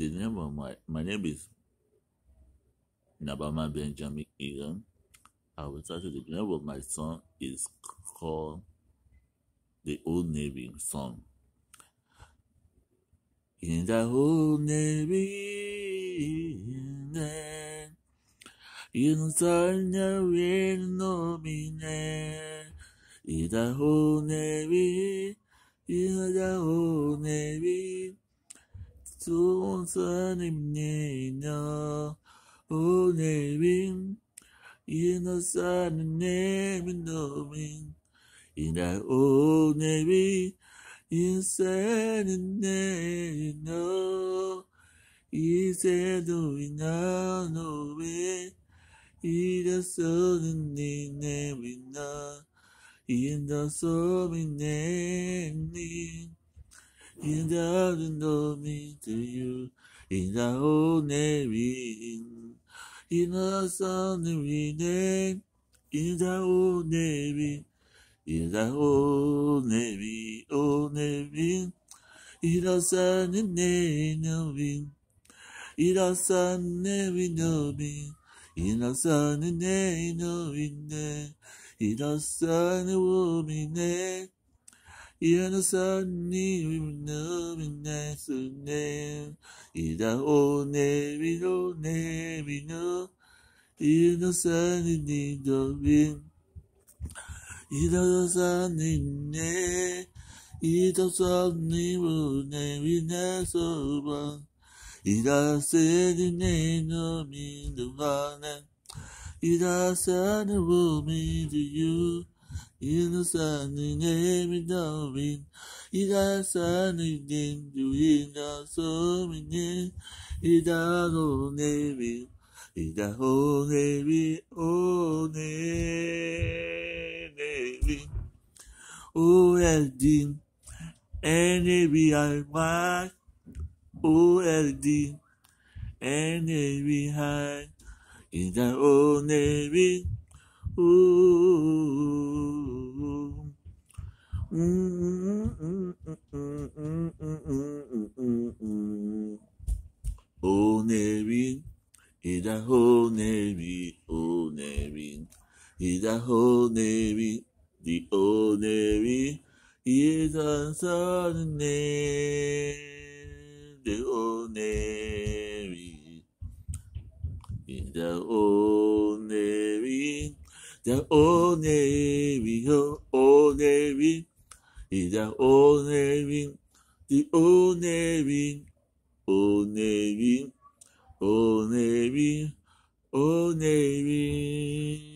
the name of my my name is Nabama Benjamin Egan. I will tell you the name of my son is called the Old Navy song. In the Old Navy, in the inside will know me In the Old Navy, in the Old Navy. 주원사님이나 오내빈 이나사님이 너빈 이나 오내빈 인사님이나 이세도 이나 노빈 이나서는 니네 이나 이나서는 니네 in the and me to you in the whole name in the sunny name in the whole name in the whole name oh name in the sun name in the sun name in the sunny name in the sun name 일어서니 위는 내수네 이다오네 위로네 위는 일어서니 니도빈 일어서니 네 일어서니 위네 위내서봐 일어서니 내놈이 누가네 일어서니 위미 to you in the sun in every domain, it has anything to in the swimming, it has all navy, it has all navy, all navy. Oh, LD, NAV, I mark, OLD, NAV, high, in the old navy, ooh. Oh, Navy, Idaho Navy, Oh, Navy, Idaho Navy, the old Navy is a southern name, the old Navy. In the old Navy, the old Navy, oh, old Navy in the old navy, the old navy, old navy, old navy, old navy.